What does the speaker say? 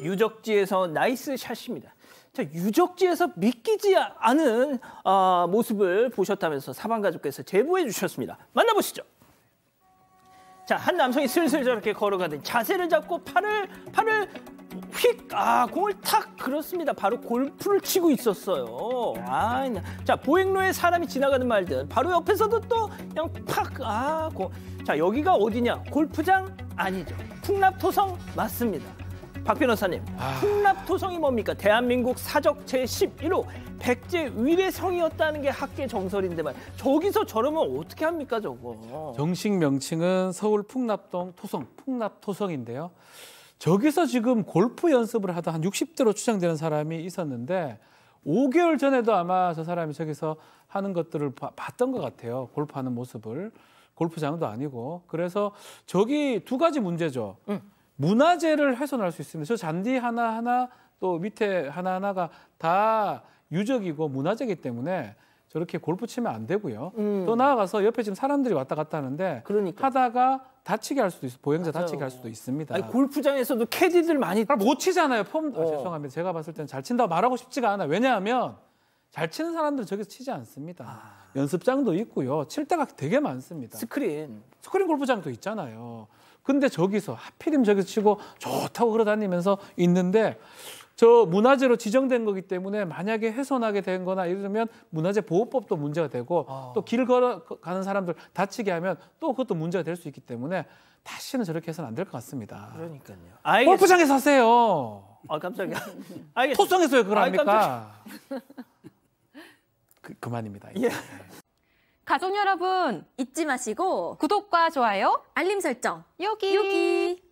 유적지에서 나이스 샷입니다. 자, 유적지에서 믿기지 않은 어, 모습을 보셨다면서 사방가족께서 제보해 주셨습니다. 만나보시죠. 자, 한 남성이 슬슬 저렇게 걸어가더니 자세를 잡고 팔을 팔을 휙, 아, 공을 탁, 그렇습니다. 바로 골프를 치고 있었어요. 아, 자, 보행로에 사람이 지나가는 말든, 바로 옆에서도 또 그냥 팍, 아, 고. 자, 여기가 어디냐? 골프장? 아니죠. 풍납토성? 맞습니다. 박 변호사님, 풍납토성이 아. 뭡니까? 대한민국 사적 제11호 백제 위례성이었다는 게 학계 정설인데만 저기서 저러면 어떻게 합니까 저거? 정식 명칭은 서울 풍납동 토성, 풍납토성인데요. 저기서 지금 골프 연습을 하다 한 60대로 추정되는 사람이 있었는데 5개월 전에도 아마 저 사람이 저기서 하는 것들을 봤던 것 같아요. 골프하는 모습을. 골프장도 아니고. 그래서 저기 두 가지 문제죠. 응. 음. 문화재를 훼손할 수 있습니다. 저 잔디 하나하나 또 밑에 하나하나가 다 유적이고 문화재이기 때문에 저렇게 골프 치면 안 되고요. 음. 또 나아가서 옆에 지금 사람들이 왔다 갔다 하는데 그러니까. 하다가 다치게 할 수도 있어 보행자 맞아요. 다치게 할 수도 있습니다. 아니, 골프장에서도 캐디들 많이 못 치잖아요. 폼 아, 어. 아, 죄송합니다. 제가 봤을 때는 잘 친다고 말하고 싶지가 않아. 요 왜냐하면 잘 치는 사람들은 저기서 치지 않습니다. 아. 연습장도 있고요. 칠 때가 되게 많습니다. 스크린 스크린 골프장도 있잖아요. 근데 저기서 하필이면 저기서 치고 좋다고 그러다니면서 있는데 저 문화재로 지정된 거기 때문에 만약에 훼손하게 된 거나 예를 들면 문화재 보호법도 문제가 되고 아. 또길 걸어 가는 사람들 다치게 하면 또 그것도 문제가 될 수 있기 때문에 다시는 저렇게 해서는 안 될 것 같습니다. 그러니까요. 알겠... 골프장에서 하세요. 아 깜짝이야. 알겠... 토성에서 왜 그걸 아, 합니까? 아, 그, 그만입니다. 예. 가족 여러분 잊지 마시고 구독과 좋아요, 알림 설정 여기 여기.